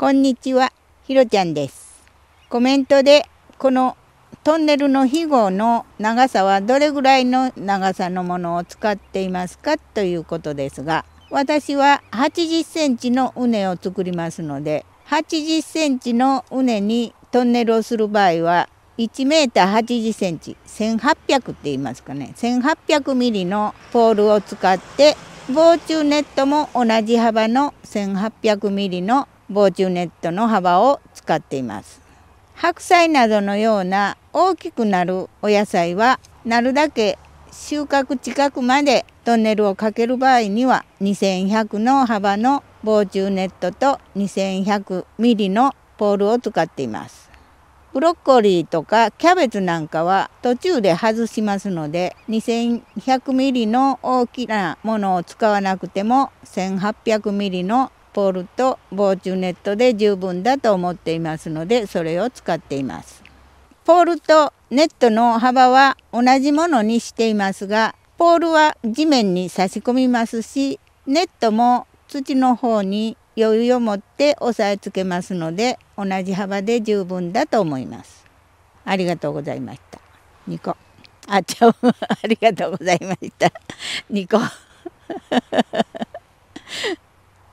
こんにちは、ひろちゃんです。コメントで、このトンネルの肥後の長さはどれぐらいの長さのものを使っていますかということですが、私は80センチの畝を作りますので、80センチの畝にトンネルをする場合は、1メーター80センチ、1800って言いますかね、1800ミリのポールを使って、防虫ネットも同じ幅の1800ミリの防虫ネットの幅を使っています白菜などのような大きくなるお野菜はなるだけ収穫近くまでトンネルをかける場合には2100の幅の防虫ネットと2 1 0 0ミリのポールを使っていますブロッコリーとかキャベツなんかは途中で外しますので2 1 0 0ミリの大きなものを使わなくても1 8 0 0ミリのポールと防虫ネットで十分だと思っていますのでそれを使っていますポールとネットの幅は同じものにしていますがポールは地面に差し込みますしネットも土の方に余裕を持って押さえつけますので同じ幅で十分だと思いますありがとうございました2個あちゃ ありがとうございました2個